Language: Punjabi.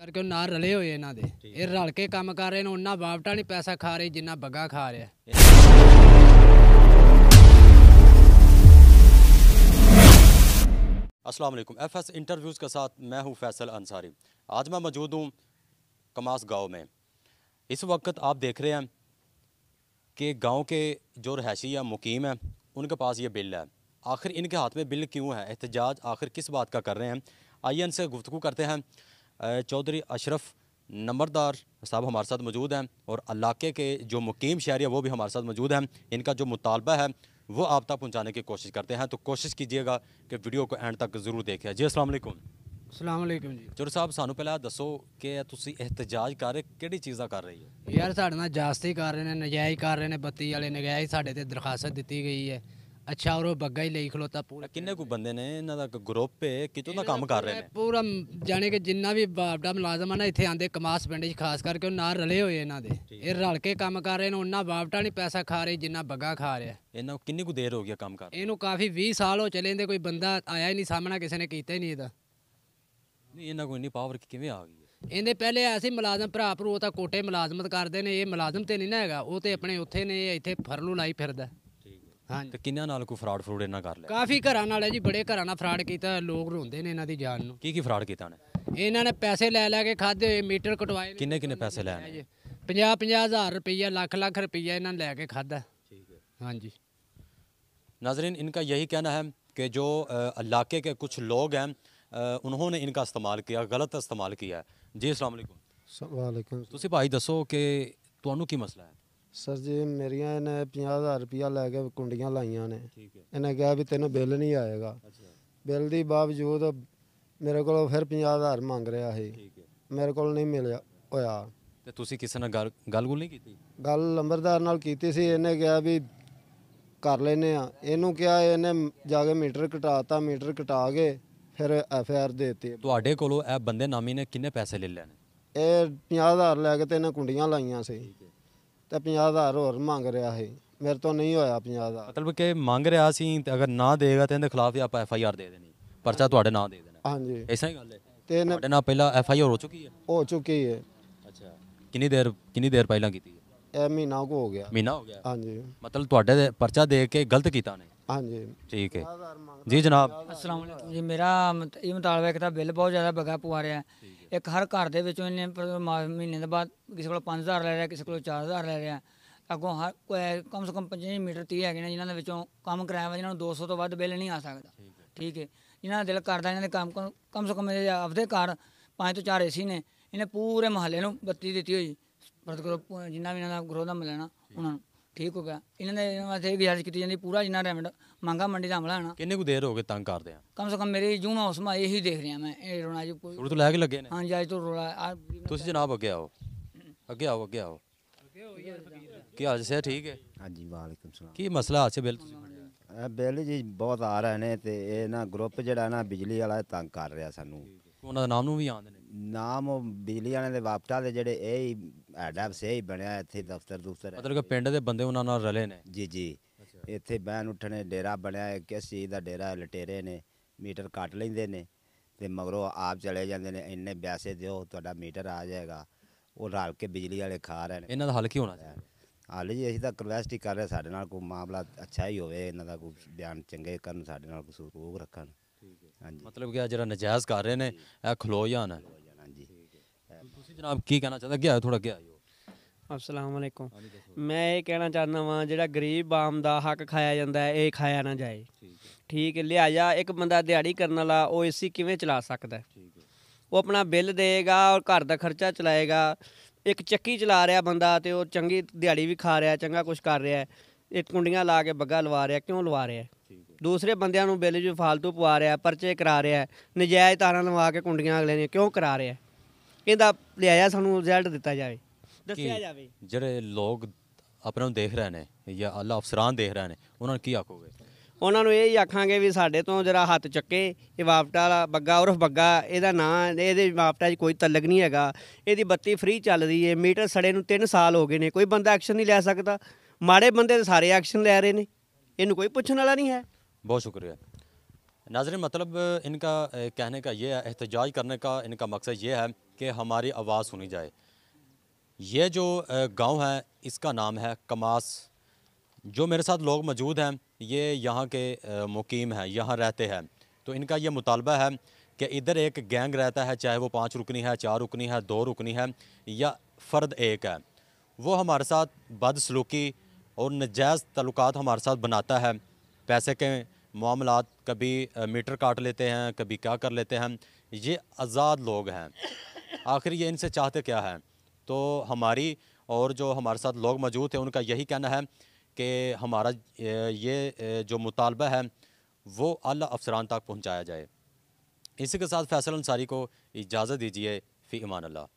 करके ना रले हुए इन्हों के ये रल के काम कर रहे उन्ना ਨੇ नहीं पैसा खा ਪੈਸਾ जिन्ना बगा खा ਬੱਗਾ असलम एफ एस इंटरव्यूज़ के साथ मैं हूँ फैसल अंसारी आज मैं मौजूद हूँ कमास गांव में इस वक्त आप देख रहे हैं कि गांव के जो रहायशी या मुकीम हैं उनके पास ये बिल है आखिर इनके हाथ में बिल क्यों है एहतजाज आखिर किस बात का कर रहे हैं आइए इनसे गुफ्तु करते हैं चौधरी अशरफ नंबरदार साहब हमारे साथ मौजूद हैं और इलाके के जो मुकीम शहरी हैं वो भी हमारे साथ मौजूद हैं इनका जो मुतालबा है वो आप तक पहुँचाने की कोशिश करते हैं तो कोशिश कीजिएगा कि वीडियो को एंड तक जरूर देखें जी असलम जी चलो साहब सू पहले दसो कि ਕਿ ਤੁਸੀਂ ਇhtਜਾਜ ਕਰ ਰਹੇ ਕਿਹੜੀ ਚੀਜ਼ਾਂ ਕਰ ਰਹੀ ਹੋ ਯਾਰ ਸਾਡੇ ਨਾਲ ਜਾਸਤੀ ਕਰ ਰਹੇ ਨੇ ਨਜਾਇਜ਼ ਕਰ ਰਹੇ ਨੇ ਬੱਤੀ ਵਾਲੇ ਨਜਾਇਜ਼ ਸਾਡੇ ਤੇ ਦਰਖਾਸਤ ਅੱਛਾ ਔਰ ਉਹ ਬੱਗਾ ਹੀ ਲਈ ਖਲੋਤਾ ਪੂਰਾ ਕਿੰਨੇ ਕੋ ਬੰਦੇ ਨੇ ਇਹਨਾਂ ਦਾ ਗਰੁੱਪ ਹੈ ਕਿਤੋਂ ਦਾ ਕੰਮ ਕਰ ਰਹੇ ਨੇ ਪੂਰਾ ਜਾਣੇ ਕਿ ਜਿੰਨਾ ਵੀ ਬਾਬਡਾ ਮੁਲਾਜ਼ਮ ਆ ਨਾ ਇੱਥੇ ਆਂਦੇ ਕਮਾਸ ਪਿੰਡ 'ਚ ਖਾਸ ਕਰਕੇ ਉਹ ਨਾਲ ਰਲੇ ਹੋਏ ਇਹਨਾਂ ਦੇ ਇਹ ਰਲ ਕੇ ਕੰਮ ਕਰ ਰਹੇ ਨੇ ਉਹਨਾਂ ਬਾਬਡਾ ਨਹੀਂ ਪੈਸਾ ਖਾ ਰਹੇ ਜਿੰਨਾ ਬੱਗਾ ਖਾ ਰਿਹਾ ਇਹਨਾਂ ਨੂੰ ਕਿੰਨੀ ਕੁ ਦੇਰ ਹੋ ਗਿਆ ਕੰਮ ਕਰ ਇਹਨੂੰ ਕਾਫੀ 20 ਸਾਲ ਹੋ ਚਲੇ ਇਹਦੇ ਕੋਈ ਬੰਦਾ ਆਇਆ ਹੀ ਨਹੀਂ ਸਾਹਮਣਾ ਕਿਸੇ ਨੇ ਕੀਤਾ ਹੀ ਨਹੀਂ ਇਹਦਾ ਨਹੀਂ ਇਹਨਾਂ ਕੋਈ ਨਹੀਂ ਪਾਵਰ ਕਿਵੇਂ ਆ ਗਈ ਇਹਦੇ ਪਹਿਲੇ ਆਇਆ ਸੀ ਮੁਲਾਜ਼ਮ ਭਰਾ ਭਰੂ ਉਹ ਤਾਂ ਕੋਟੇ ਮੁਲਾਜ਼ਮਤ ਕਰਦੇ ਨੇ ਇਹ ਮੁਲਾਜ਼ਮ ਤੇ ਨਹੀਂ ਨਾ ਹੈਗਾ ਉਹ ਤੇ ਆਪਣੇ ਉੱਥੇ ਨੇ ਇੱਥੇ ਫਰਲੂ ਲਾਈ ਫਿਰਦਾ ਹਾਂਜੀ ਤੇ ਕਿੰਨਿਆਂ ਨਾਲ ਕੋਈ ਫਰਾਡ ਫਰੂਡ ਇਹਨਾਂ ਕਰ ਲਿਆ ਕਾਫੀ ਘਰਾਂ ਨਾਲ ਹੈ ਜੀ ਬੜੇ ਘਰਾਂ ਨਾਲ ਫਰਾਡ ਕੀਤਾ ਲੋਕ ਰੋਂਦੇ ਨੇ ਇਹਨਾਂ ਦੀ ਜਾਨ ਨੂੰ ਕੀ ਕੀ ਫਰਾਡ ਕੀਤਾ ਨੇ ਇਹਨਾਂ ਨੇ ਪੈਸੇ ਲੈ ਲੈ ਕੇ ਖਾਦੇ ਹੋਏ ਮੀਟਰ ਕਟਵਾਏ ਕਿੰਨੇ ਕਿੰਨੇ ਪੈਸੇ ਲੈ ਲਏ 50 50 ਹਜ਼ਾਰ ਰੁਪਈਆ ਲੱਖ ਲੱਖ ਰੁਪਈਆ ਇਹਨਾਂ ਨੇ ਲੈ ਕੇ ਖਾਦਾ ਠੀਕ ਹੈ ਹਾਂਜੀ ਨਾਜ਼ਰੀਨ नाजरीन इनका ਕਹਿਣਾ ਹੈ ਕਿ ਜੋ ਇਲਾਕੇ इलाके ਕੁਝ कुछ लोग ਉਹਨਾਂ ਇਨਕਾ ਇਸਤੇਮਾਲ ਕੀਤਾ ਗਲਤ ਇਸਤੇਮਾਲ ਕੀਤਾ किया है जी असल वालेकुम ਤੁਸੀਂ ਭਾਈ ਦੱਸੋ ਕਿ ਤੁਹਾਨੂੰ ਕੀ ਮਸਲਾ ਹੈ ਸਰ ਜੀ ਮੇਰੀਆਂ ਇਹਨੇ 50000 ਰੁਪਿਆ ਲੈ ਕੇ ਕੁੰਡੀਆਂ ਲਾਈਆਂ ਨੇ ਠੀਕ ਹੈ ਇਹਨੇ ਕਿਹਾ ਵੀ ਤੈਨੂੰ ਬਿੱਲ ਨਹੀਂ ਆਏਗਾ ਅੱਛਾ ਬਿੱਲ ਦੀ ਬਾਵਜੂਦ ਮੇਰੇ ਕੋਲੋਂ ਫਿਰ 50000 ਮੰਗ ਰਿਹਾ ਸੀ ਠੀਕ ਹੈ ਮੇਰੇ ਕੋਲ ਨਹੀਂ ਮਿਲਿਆ ਹੋਇਆ ਤੇ ਤੁਸੀਂ ਕਿਸੇ ਨਾਲ ਗੱਲ ਗੱਲ-ਗੁਲ ਨਹੀਂ ਕੀਤੀ ਗੱਲ ਲੰਬਰਦਾਰ ਨਾਲ ਕੀਤੀ ਸੀ ਇਹਨੇ ਕਿਹਾ ਵੀ ਕਰ ਲੈਨੇ ਆ ਇਹਨੂੰ ਕਿਹਾ ਇਹਨੇ ਜਾ ਕੇ ਮੀਟਰ ਕਟਾਤਾ ਮੀਟਰ ਕਟਾ ਕੇ ਫਿਰ ਐਫ ਆਰ ਦੇਤੇ ਤੁਹਾਡੇ ਕੋਲੋਂ ਇਹ ਬੰਦੇ ਨਾਮੀ ਨੇ ਕਿੰਨੇ ਪੈਸੇ ਲੈ ਲੈਣੇ ਇਹ 50000 ਲੈ ਕੇ ਤੇ ਇਹਨੇ ਕੁੰਡੀਆਂ ਲਾਈਆਂ ਸੀ ਤੇ 50000 ਹੋਰ ਮੰਗ ਰਿਹਾ ਹੈ ਮੇਰੇ ਤੋਂ ਨਹੀਂ ਹੋਇਆ 50000 ਮਤਲਬ ਕਿ ਮੰਗ ਰਿਹਾ ਸੀ ਤੇ ਅਗਰ ਨਾ ਦੇਗਾ ਤੇ ਇਹਦੇ ਖਿਲਾਫ ਆਪਾਂ ਐਫ ਆਈ ਆਰ ਦੇ ਦੇਣੀ ਪਰਚਾ ਤੁਹਾਡੇ ਨਾਂ ਦੇ ਦੇਣਾ ਹਾਂਜੀ ਐਸਾ ਹੀ ਗੱਲ ਹੈ ਤੇ ਤੁਹਾਡੇ ਨਾਲ ਪਹਿਲਾਂ ਐਫ ਆਈ ਆਰ ਹੋ ਚੁੱਕੀ ਹੈ ਹੋ ਚੁੱਕੀ ਹੈ ਅੱਛਾ ਕਿੰਨੀ ਦੇਰ ਕਿੰਨੀ ਦੇਰ ਪਹਿਲਾਂ ਕੀਤੀ ਹੈ ਇਹ ਮਹੀਨਾ ਕੋ ਹੋ ਗਿਆ ਮਹੀਨਾ ਹੋ ਗਿਆ ਹਾਂਜੀ ਮਤਲਬ ਤੁਹਾਡੇ ਪਰਚਾ ਦੇ ਕੇ ਗਲਤ ਕੀਤਾ ਨੇ ਹਾਂਜੀ ਠੀਕ ਹੈ ਜੀ ਜਨਾਬ ਅਸਲਾਮ ਅਲੈਕੁਮ ਜੀ ਮੇਰਾ ਇਹ ਮੁਤਾਲਬਾ ਇੱਕ ਤਾਂ ਬਿੱਲ ਬਹੁਤ ਜ਼ਿਆਦਾ ਬਗਾ ਪੁਆ ਰਿਹਾ ਹੈ। ਇੱਕ ਹਰ ਘਰ ਦੇ ਵਿੱਚੋਂ ਇਹਨੇ ਮਹੀਨੇ ਦੇ ਬਾਅਦ ਕਿਸੇ ਕੋਲ 5000 ਲੈ ਰਿਹਾ ਕਿਸੇ ਕੋਲ 4000 ਲੈ ਰਿਹਾ ਅੱਗੋਂ ਹਰ ਕੋਈ- ਕਮ ਸੇ ਕਮ 50 ਮੀਟਰ 30 ਹੈਗੇ ਨੇ ਜਿਨ੍ਹਾਂ ਦੇ ਵਿੱਚੋਂ ਕੰਮ ਕਰਾਇਆ ਵਾ ਜਿਨ੍ਹਾਂ ਨੂੰ 200 ਤੋਂ ਵੱਧ ਬਿੱਲ ਨਹੀਂ ਆ ਸਕਦਾ ਠੀਕ ਹੈ ਜਿਨ੍ਹਾਂ ਦਾ ਦਿਲ ਕਰਦਾ ਇਹਨਾਂ ਦੇ ਕੰਮ ਕਮ ਸੇ ਕਮ ਇਹਦੇ ਆਪਦੇ ਘਰ 5 ਤੋਂ 4 ਏਸੀ ਨੇ ਇਹਨੇ ਪੂਰੇ ਮਹੱਲੇ ਨੂੰ ਬੱਤੀ ਦਿੱਤੀ ਹੋਈ ਫਰਦ ਕਰੋ ਜਿੰਨਾ ਵੀ ਇਹਨਾਂ ਦਾ ਗਰੋਧਾ ਦਾ ਮਿਲਣਾ ਉਹਨਾਂ ਨੂੰ ਠੀਕ ਹੋ ਗਿਆ ਇਹਨਾਂ ਦੇ ਵਾਸਤੇ ਗੁਜ਼ਾਰਿਸ਼ ਕੀਤੀ ਜਾਂਦੀ ਪੂਰਾ ਜਿੰਨਾ ਰੈਮਡ ਮੰਗਾ ਮੰਡੀ ਦਾ ਹਮਲਾ ਆਣਾ ਕਿੰਨੇ ਕੁ ਦੇਰ ਹੋ ਗਏ ਤੰਗ ਕਰਦੇ ਆ ਕਮ ਸੇ ਕਮ ਮੇਰੇ ਜੂਮਾ ਉਸਮਾ ਇਹੀ ਦੇਖ ਰਿਹਾ ਮੈਂ ਇਹ ਰੋਣਾ ਜੀ ਕੋਈ ਸ਼ੁਰੂ ਤੋਂ ਲੈ ਕੇ ਲੱਗੇ ਨੇ ਹਾਂਜੀ ਅੱਜ ਤੋਂ ਰੋਣਾ ਤੁਸੀਂ ਜਨਾਬ ਅੱਗੇ ਆਓ ਅੱਗੇ ਆਓ ਅੱਗੇ ਆਓ ਕੀ ਹਾਲ ਸੇ ਠੀਕ ਹੈ ਹਾਂਜੀ ਵਾਲੇਕਮ ਸਲਾਮ ਕੀ ਮਸਲਾ ਹਾਸੇ ਬਿੱਲ ਤੁਸੀਂ ਬਿੱਲ ਜੀ ਬਹੁਤ ਆ ਰਹੇ ਨੇ ਤੇ ਇਹ ਨਾ ਗਰੁੱਪ ਜਿਹੜਾ ਨਾ ਬਿਜਲੀ ਵਾਲਾ ਤੰਗ ਕਰ ਰਿਹਾ ਸਾਨੂੰ ਉਹਨਾਂ ਦਾ ਨਾਮ ਨੂੰ ਵੀ ਆਉਂਦੇ ਨੇ ਨਾਮ ਬਿਜਲੀ ਵਾਲਿਆਂ ਦੇ ਵਾਪਟਾ ਦੇ ਜਿਹੜੇ ਇਹ ਹੀ ਸਾਡਾ ਵਸੇ ਬਣਿਆ ਇੱਥੇ ਦਫ਼ਤਰ ਦੂਸਰ ਮਤਲਬ ਕਿ ਪਿੰਡ ਦੇ ਬੰਦੇ ਉਹਨਾਂ ਨਾਲ ਰਲੇ ਨੇ ਜੀ ਜੀ ਇੱਥੇ ਬੈਨ ਉੱਠਣੇ ਡੇਰਾ ਬਣਿਆ ਹੈ ਕਿਸ ਚੀਜ਼ ਦਾ ਡੇਰਾ ਲਟੇਰੇ ਨੇ ਮੀਟਰ ਕੱਟ ਲੈਂਦੇ ਨੇ ਤੇ ਮਗਰੋਂ ਆਪ ਚਲੇ ਜਾਂਦੇ ਨੇ ਇੰਨੇ ਬਿਆਸੇ ਦਿਓ ਤੁਹਾਡਾ ਮੀਟਰ ਆ ਜਾਏਗਾ ਉਹ ਰਲ ਕੇ ਬਿਜਲੀ ਵਾਲੇ ਖਾ ਰਹੇ ਨੇ ਇਹਨਾਂ ਦਾ ਹੱਲ ਕੀ ਹੋਣਾ ਚਾਹੀਦਾ ਹਾਲੇ ਜੀ ਅਸੀਂ ਤਾਂ ਰਿਕਵੈਸਟ ਹੀ ਕਰ ਰਹੇ ਸਾਡੇ ਨਾਲ ਕੋਈ ਮਾਮਲਾ ਅੱਛਾ ਹੀ ਹੋਵੇ ਇਹਨਾਂ ਦਾ ਕੋਈ ਬਿਆਨ ਚੰਗੇ ਕਰਨ ਸਾਡੇ ਨਾਲ ਕੋਈ ਸਰੋਗ ਰੱਖਣ ਠੀਕ ਹੈ ਹਾਂਜੀ ਮਤਲਬ ਕਿ ਆ ਜਿਹੜਾ ਨਜਾਇਜ਼ ਕਰ ਰਹੇ ਨੇ ਇਹ ਖਲੋ ਜਾਣ ਹਾਂਜੀ ਤੁਸੀਂ ਜਨਾਬ ਕੀ ਕਹਿਣਾ ਚਾਹੁੰਦੇ ਅੱਗੇ ਆਓ ਥੋੜਾ ਅੱਗੇ ਅਸਲਾਮ ਅਲੈਕੁਮ ਮੈਂ ਇਹ ਕਹਿਣਾ ਚਾਹੁੰਦਾ ਵਾਂ ਜਿਹੜਾ ਗਰੀਬ ਆਮ ਦਾ ਹੱਕ ਖਾਇਆ ਜਾਂਦਾ ਹੈ ਇਹ ਖਾਇਆ ਨਾ ਜਾਏ ਠੀਕ ਹੈ ਲਿਆਇਆ ਇੱਕ ਬੰਦਾ ਦਿਹਾੜੀ ਕਰਨ ਵਾਲਾ ਉਹ ਏਸੀ ਕਿਵੇਂ ਚਲਾ ਸਕਦਾ ਉਹ ਆਪਣਾ ਬਿੱਲ ਦੇਗਾ ਔਰ ਘਰ ਦਾ ਖਰਚਾ ਚਲਾਏਗਾ ਇੱਕ ਚੱਕੀ ਚਲਾ ਰਿਹਾ ਬੰਦਾ ਤੇ ਉਹ ਚੰਗੀ ਦਿਹਾੜੀ ਵੀ ਖਾ ਰਿਹਾ ਚੰਗਾ ਕੁਝ ਕਰ ਰਿਹਾ ਇੱਕ ਕੁੰਡੀਆਂ ਲਾ ਕੇ ਬੱਗਾ ਲਵਾ ਰਿਹਾ ਕਿਉਂ ਲਵਾ ਰਿਹਾ ਦੂਸਰੇ ਬੰਦਿਆਂ ਨੂੰ ਬਿੱਲ ਜੋ ਫालतू ਪਵਾ ਰਿਹਾ ਪਰਚੇ ਕਰਾ ਰਿਹਾ ਨਜਾਇਜ਼ ਤਾਰਾਂ ਲਵਾ ਕੇ ਕੁੰਡੀਆਂ ਅਗਲੇ ਨੇ ਕਿਉਂ ਕਰਾ ਰਿਹਾ ਇਹਦਾ ਲਿਆਇਆ ਸਾਨੂੰ ਰਿਜ਼ਲਟ ਦਿੱਤਾ ਜਾਵੇ ਦੱਸਿਆ ਜਾਵੇ ਜਿਹੜੇ ਲੋਕ ਆਪਣਾ ਨੂੰ ਦੇਖ ਰਹੇ ਨੇ ਜਾਂ ਅੱਲਾ ਅਫਸਰਾਂ ਦੇਖ ਰਹੇ ਨੇ ਉਹਨਾਂ ਨੂੰ ਕੀ ਆਖੋਗੇ ਉਹਨਾਂ ਨੂੰ ਇਹ ਹੀ ਆਖਾਂਗੇ ਵੀ ਸਾਡੇ ਤੋਂ ਜਰਾ ਹੱਥ ਚੱਕੇ ਇਹ ਵਾਪਟਾ ਵਾਲਾ ਬੱਗਾ ਉਰਫ ਬੱਗਾ ਇਹਦਾ ਨਾਂ ਇਹਦੇ ਵਾਪਟਾ 'ਚ ਕੋਈ ਤਲਕ ਨਹੀਂ ਹੈਗਾ ਇਹਦੀ ਬੱਤੀ ਫ੍ਰੀ ਚੱਲ ਰਹੀ ਏ ਮੀਟਰ ਸੜੇ ਨੂੰ 3 ਸਾਲ ਹੋ ਗਏ ਨੇ ਕੋਈ ਬੰਦਾ ਐਕਸ਼ਨ ਨਹੀਂ ਲੈ ਸਕਦਾ ਮਾੜੇ ਬੰਦੇ ਤਾਂ ਸਾਰੇ ਐਕਸ਼ਨ ਲੈ ਰਹੇ ਨੇ ਇਹਨੂੰ ਕੋਈ ਪੁੱਛਣ ਵਾਲਾ ਨਹੀਂ ਹੈ ਬਹੁਤ ਸ਼ੁਕਰੀਆ नाजरन ਮਤਲਬ ਇਨਕਾ ਕਹਿਣੇ का ਇਹ है ਕਰਨੇ करने का इनका ਮਕਸਦ ਇਹ ਹੈ ਕਿ ہماری ਆਵਾਜ਼ ਸੁਣੀ ਜਾਏ ये जो गांव है इसका नाम है कमास जो मेरे साथ लोग मौजूद हैं ये यहाँ के मुकीम हैं यहाँ रहते हैं तो इनका ये मुतालबा है कि इधर एक गैंग रहता है चाहे वो पाँच रुकनी है चार रुकनी है दो रुकनी है या फ़र्द एक है वो हमारे साथ बदसलूकी और नजायज़ तल्लक हमारे साथ बनाता है पैसे के मामला कभी मीटर काट लेते हैं कभी क्या कर लेते हैं ये आज़ाद लोग हैं आखिर ये इनसे चाहते क्या हैं तो हमारी और जो हमारे साथ लोग मौजूद थे उनका यही कहना है कि हमारा ये जो मुतालबा है वो अला अफसरान तक पहुँचाया जाए इसी के साथ फैसल अंसारी को इजाज़त दीजिए फ़ी ईमान अल्लाह